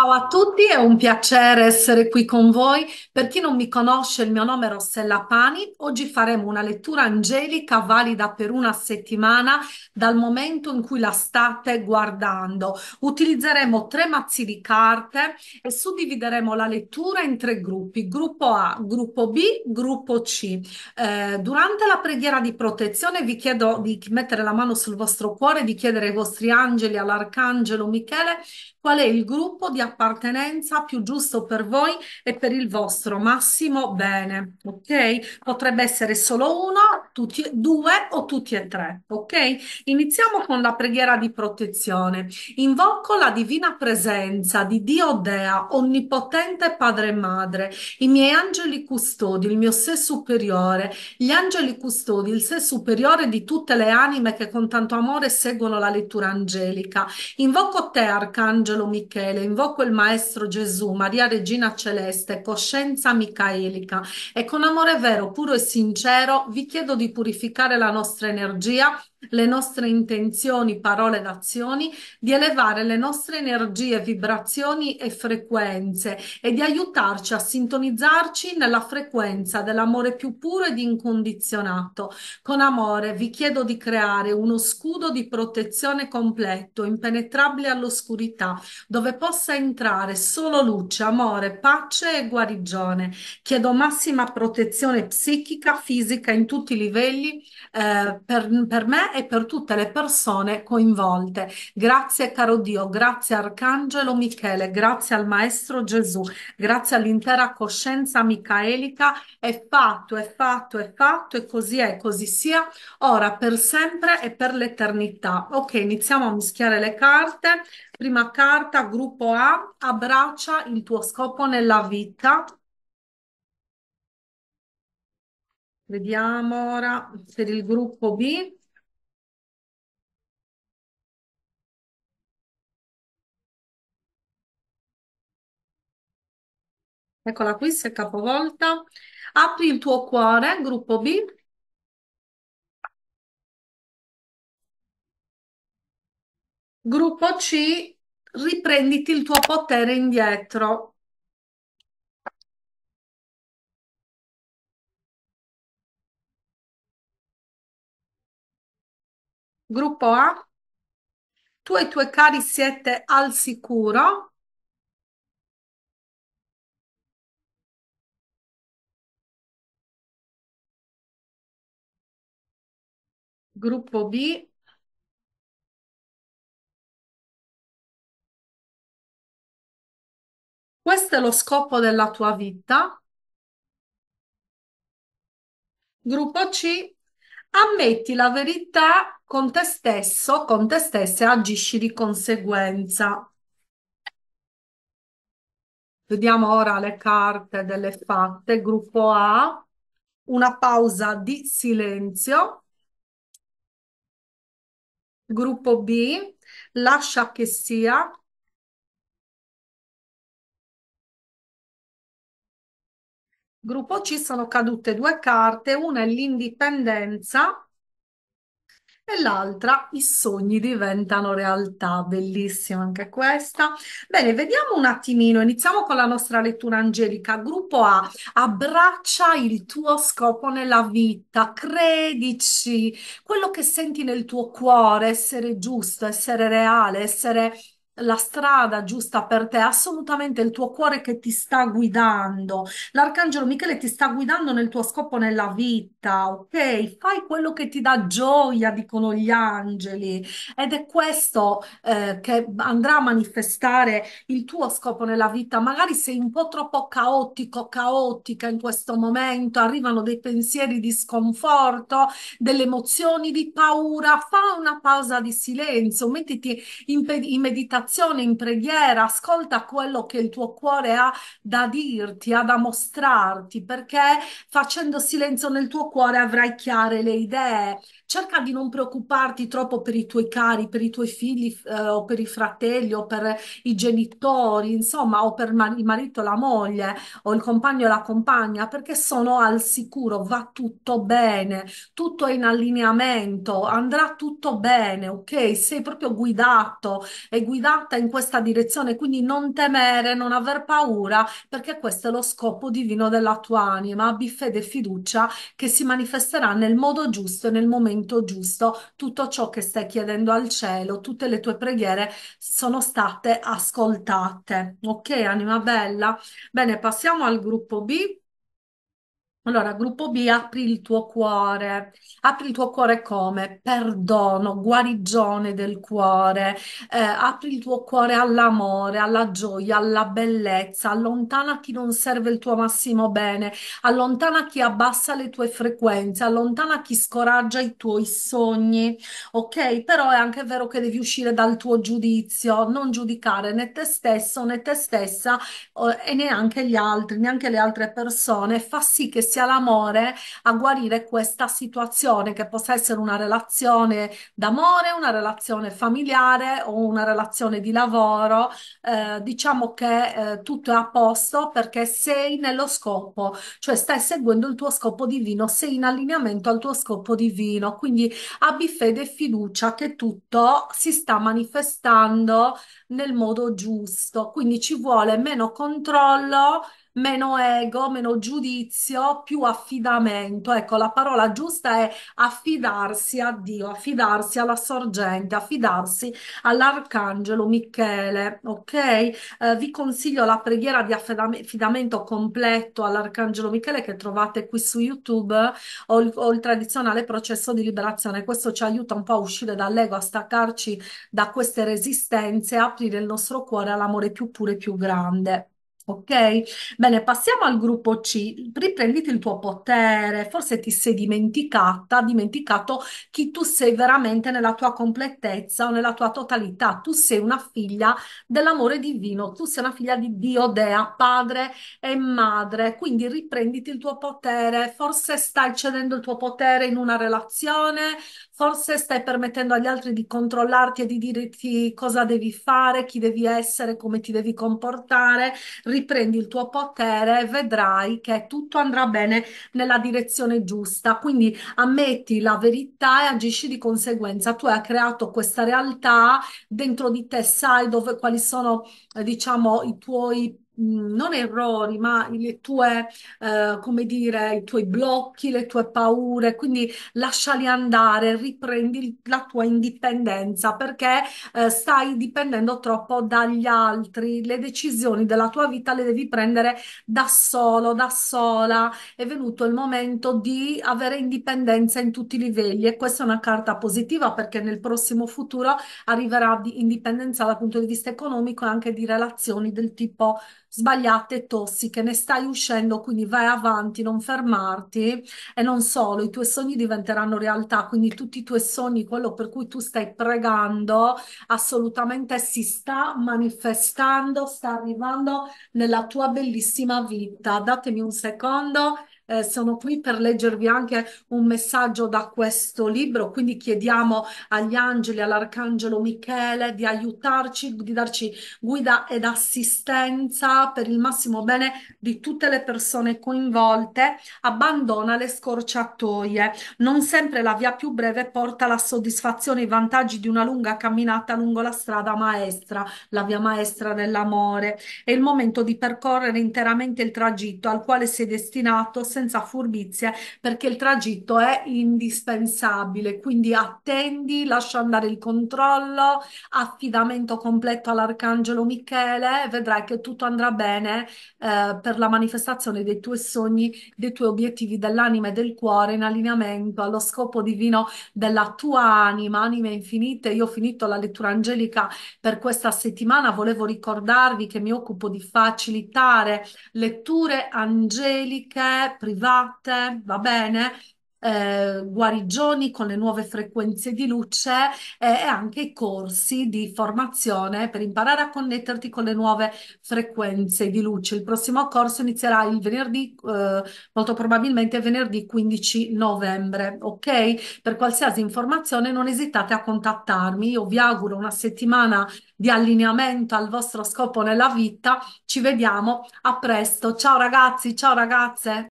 Ciao a tutti, è un piacere essere qui con voi. Per chi non mi conosce, il mio nome è Rossella Pani. Oggi faremo una lettura angelica valida per una settimana dal momento in cui la state guardando. Utilizzeremo tre mazzi di carte e suddivideremo la lettura in tre gruppi, gruppo A, gruppo B, gruppo C. Eh, durante la preghiera di protezione vi chiedo di mettere la mano sul vostro cuore, di chiedere ai vostri angeli, all'arcangelo Michele, qual è il gruppo di appartenenza più giusto per voi e per il vostro massimo bene, ok? Potrebbe essere solo uno, tutti, due o tutti e tre, ok? Iniziamo con la preghiera di protezione. Invoco la divina presenza di Dio Dea, onnipotente Padre e Madre, i miei angeli custodi, il mio sé superiore, gli angeli custodi, il sé superiore di tutte le anime che con tanto amore seguono la lettura angelica. Invoco te, Arcangelo Michele, invoco gioco il Maestro Gesù, Maria Regina Celeste, coscienza micaelica e con amore vero, puro e sincero vi chiedo di purificare la nostra energia le nostre intenzioni, parole ed azioni, di elevare le nostre energie, vibrazioni e frequenze e di aiutarci a sintonizzarci nella frequenza dell'amore più puro ed incondizionato. Con amore vi chiedo di creare uno scudo di protezione completo, impenetrabile all'oscurità, dove possa entrare solo luce, amore, pace e guarigione. Chiedo massima protezione psichica, fisica in tutti i livelli eh, per, per me e per tutte le persone coinvolte. Grazie caro Dio, grazie Arcangelo Michele, grazie al Maestro Gesù, grazie all'intera coscienza micaelica. È fatto, è fatto, è fatto e così è, così sia, ora per sempre e per l'eternità. Ok, iniziamo a mischiare le carte. Prima carta, gruppo A, abbraccia il tuo scopo nella vita. Vediamo ora per il gruppo B. Eccola qui, se capovolta. Apri il tuo cuore, gruppo B. Gruppo C, riprenditi il tuo potere indietro. Gruppo A, tu e i tuoi cari siete al sicuro Gruppo B. Questo è lo scopo della tua vita. Gruppo C. Ammetti la verità con te stesso, con te stessa e agisci di conseguenza. Vediamo ora le carte delle fatte. Gruppo A, una pausa di silenzio. Gruppo B, lascia che sia. Gruppo C sono cadute due carte, una è l'indipendenza e l'altra I sogni diventano realtà, bellissima anche questa. Bene, vediamo un attimino, iniziamo con la nostra lettura angelica. Gruppo A, abbraccia il tuo scopo nella vita, credici, quello che senti nel tuo cuore, essere giusto, essere reale, essere la strada giusta per te, assolutamente il tuo cuore che ti sta guidando. L'arcangelo Michele ti sta guidando nel tuo scopo nella vita, ok? Fai quello che ti dà gioia, dicono gli angeli, ed è questo eh, che andrà a manifestare il tuo scopo nella vita. Magari sei un po' troppo caotico, caotica in questo momento, arrivano dei pensieri di sconforto, delle emozioni di paura. Fa una pausa di silenzio, mettiti in, in meditazione meditazione, in preghiera, ascolta quello che il tuo cuore ha da dirti, ha da mostrarti, perché facendo silenzio nel tuo cuore avrai chiare le idee. Cerca di non preoccuparti troppo per i tuoi cari, per i tuoi figli eh, o per i fratelli o per i genitori, insomma, o per mar- il marito, la moglie o il compagno e la compagna, perché sono al sicuro, va tutto bene, tutto è in allineamento, andrà tutto bene, ok? Sei proprio guidato e guidato fatta in questa direzione, quindi non temere, non aver paura, perché questo è lo scopo divino della tua anima, abbi fede e fiducia che si manifesterà nel modo giusto e nel momento giusto. Tutto ciò che stai chiedendo al cielo, tutte le tue preghiere sono state ascoltate. Ok, anima bella? Bene, passiamo al gruppo B. Allora, gruppo B, apri il tuo cuore. Apri il tuo cuore come? Perdono, guarigione del cuore. Eh, apri il tuo cuore all'amore, alla gioia, alla bellezza. Allontana chi non serve il tuo massimo bene. Allontana chi abbassa le tue frequenze. Allontana chi scoraggia i tuoi sogni. Ok? Però è anche vero che devi uscire dal tuo giudizio, non giudicare né te stesso né te stessa eh, e neanche gli altri, neanche le altre persone. Fa sì che sia sia l'amore a guarire questa situazione che possa essere una relazione d'amore, una relazione familiare o una relazione di lavoro. Eh, diciamo che eh, tutto è a posto perché sei nello scopo, cioè stai seguendo il tuo scopo divino, sei in allineamento al tuo scopo divino. Quindi abbi fede e fiducia che tutto si sta manifestando nel modo giusto. Quindi ci vuole meno controllo meno ego, meno giudizio, più affidamento. Ecco, la parola giusta è affidarsi a Dio, affidarsi alla sorgente, affidarsi all'arcangelo Michele, ok? Eh, vi consiglio la preghiera di affidamento completo all'arcangelo Michele che trovate qui su YouTube o il, o il tradizionale processo di liberazione. Questo ci aiuta un po' a uscire dall'ego, a staccarci da queste resistenze e aprire il nostro cuore all'amore più puro e più grande. Ok? Bene, passiamo al gruppo C. Riprenditi il tuo potere, forse ti sei dimenticata, dimenticato chi tu sei veramente nella tua completezza o nella tua totalità. Tu sei una figlia dell'amore divino, tu sei una figlia di Dio Dea, padre e madre. Quindi riprenditi il tuo potere, forse stai cedendo il tuo potere in una relazione, Forse stai permettendo agli altri di controllarti e di dirti cosa devi fare, chi devi essere, come ti devi comportare, riprendi il tuo potere e vedrai che tutto andrà bene nella direzione giusta. Quindi ammetti la verità e agisci di conseguenza. Tu hai creato questa realtà, dentro di te sai dove, quali sono, eh, diciamo, i tuoi non errori, ma le tue, eh, come dire, i tuoi blocchi, le tue paure, quindi lasciali andare, riprendi la tua indipendenza perché eh, stai dipendendo troppo dagli altri, le decisioni della tua vita le devi prendere da solo, da sola. È venuto il momento di avere indipendenza in tutti i livelli e questa è una carta positiva perché nel prossimo futuro arriverà di indipendenza dal punto di vista economico e anche di relazioni del tipo sbagliate e tossiche, ne stai uscendo, quindi vai avanti, non fermarti e non solo, i tuoi sogni diventeranno realtà, quindi tutti i tuoi sogni, quello per cui tu stai pregando, assolutamente si sta manifestando, sta arrivando nella tua bellissima vita. Datemi un secondo eh, sono qui per leggervi anche un messaggio da questo libro, quindi chiediamo agli angeli, all'arcangelo Michele di aiutarci, di darci guida ed assistenza per il massimo bene di tutte le persone coinvolte, abbandona le scorciatoie. Non sempre la via più breve porta la soddisfazione e i vantaggi di una lunga camminata lungo la strada maestra, la via maestra dell'amore. È il momento di percorrere interamente il tragitto al quale si è destinato se senza furbizie perché il tragitto è indispensabile, quindi attendi, lascia andare il controllo, affidamento completo all'Arcangelo Michele, vedrai che tutto andrà bene eh, per la manifestazione dei tuoi sogni, dei tuoi obiettivi dell'anima e del cuore in allineamento allo scopo divino della tua anima, anime infinite. Io ho finito la lettura angelica per questa settimana, volevo ricordarvi che mi occupo di facilitare letture angeliche private, va bene? Eh, guarigioni con le nuove frequenze di luce eh, e anche i corsi di formazione per imparare a connetterti con le nuove frequenze di luce. Il prossimo corso inizierà il venerdì, eh, molto probabilmente venerdì 15 novembre. Ok? Per qualsiasi informazione non esitate a contattarmi. Io vi auguro una settimana di allineamento al vostro scopo nella vita. Ci vediamo a presto. Ciao ragazzi, ciao ragazze.